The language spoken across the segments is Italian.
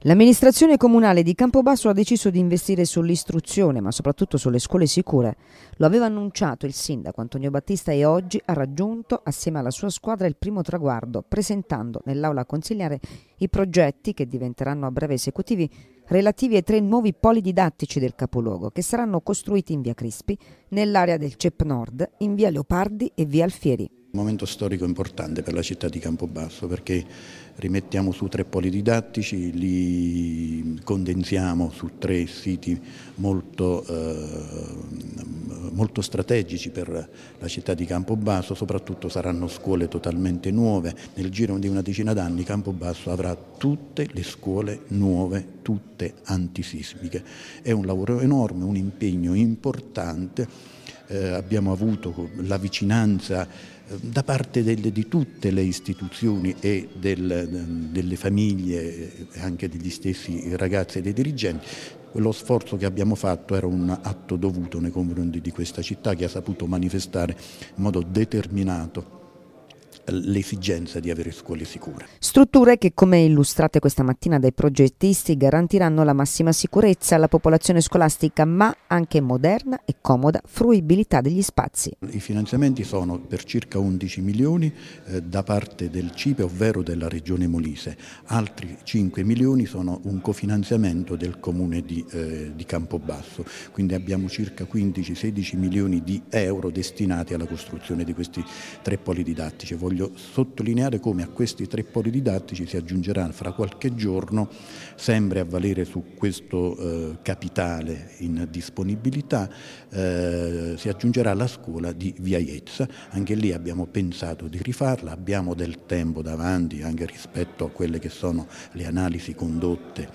L'amministrazione comunale di Campobasso ha deciso di investire sull'istruzione, ma soprattutto sulle scuole sicure. Lo aveva annunciato il sindaco Antonio Battista e oggi ha raggiunto assieme alla sua squadra il primo traguardo, presentando nell'aula consigliare i progetti che diventeranno a breve esecutivi relativi ai tre nuovi poli didattici del capoluogo che saranno costruiti in via Crispi, nell'area del CEP Nord, in via Leopardi e via Alfieri. Un momento storico importante per la città di Campobasso perché rimettiamo su tre poli didattici, li condensiamo su tre siti molto, eh, molto strategici per la città di Campobasso, soprattutto saranno scuole totalmente nuove, nel giro di una decina d'anni Campobasso avrà tutte le scuole nuove, tutte antisismiche. È un lavoro enorme, un impegno importante, eh, abbiamo avuto la vicinanza da parte delle, di tutte le istituzioni e del, delle famiglie, anche degli stessi ragazzi e dei dirigenti, lo sforzo che abbiamo fatto era un atto dovuto nei confronti di questa città che ha saputo manifestare in modo determinato l'esigenza di avere scuole sicure. Strutture che, come illustrate questa mattina dai progettisti, garantiranno la massima sicurezza alla popolazione scolastica, ma anche moderna e comoda fruibilità degli spazi. I finanziamenti sono per circa 11 milioni eh, da parte del CIPE, ovvero della Regione Molise. Altri 5 milioni sono un cofinanziamento del Comune di, eh, di Campobasso, quindi abbiamo circa 15-16 milioni di euro destinati alla costruzione di questi tre poli didattici. Voglio voglio sottolineare come a questi tre poli didattici si aggiungerà fra qualche giorno, sempre a valere su questo eh, capitale in disponibilità, eh, si aggiungerà la scuola di Viaiezza. Anche lì abbiamo pensato di rifarla, abbiamo del tempo davanti anche rispetto a quelle che sono le analisi condotte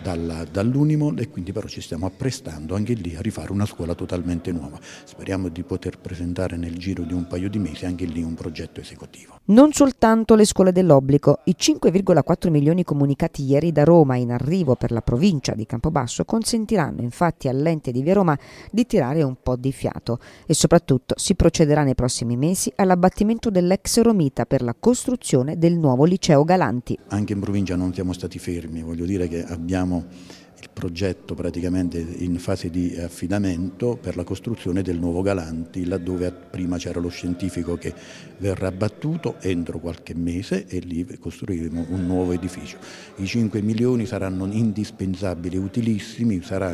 dall'Unimol e quindi però ci stiamo apprestando anche lì a rifare una scuola totalmente nuova. Speriamo di poter presentare nel giro di un paio di mesi anche lì un progetto esecutivo. Non soltanto le scuole dell'obbligo, i 5,4 milioni comunicati ieri da Roma in arrivo per la provincia di Campobasso consentiranno infatti all'ente di Via Roma di tirare un po' di fiato e soprattutto si procederà nei prossimi mesi all'abbattimento dell'ex Romita per la costruzione del nuovo liceo Galanti. Anche in provincia non siamo stati fermi, voglio dire che abbiamo abbiamo il progetto praticamente in fase di affidamento per la costruzione del nuovo Galanti, laddove prima c'era lo scientifico che verrà abbattuto entro qualche mese e lì costruiremo un nuovo edificio. I 5 milioni saranno indispensabili, utilissimi, sarà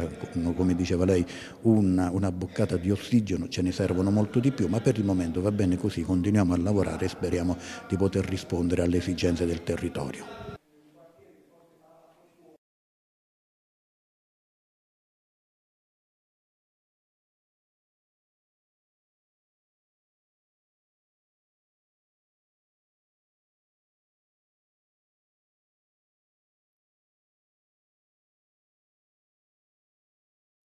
come diceva lei una, una boccata di ossigeno, ce ne servono molto di più, ma per il momento va bene così, continuiamo a lavorare e speriamo di poter rispondere alle esigenze del territorio.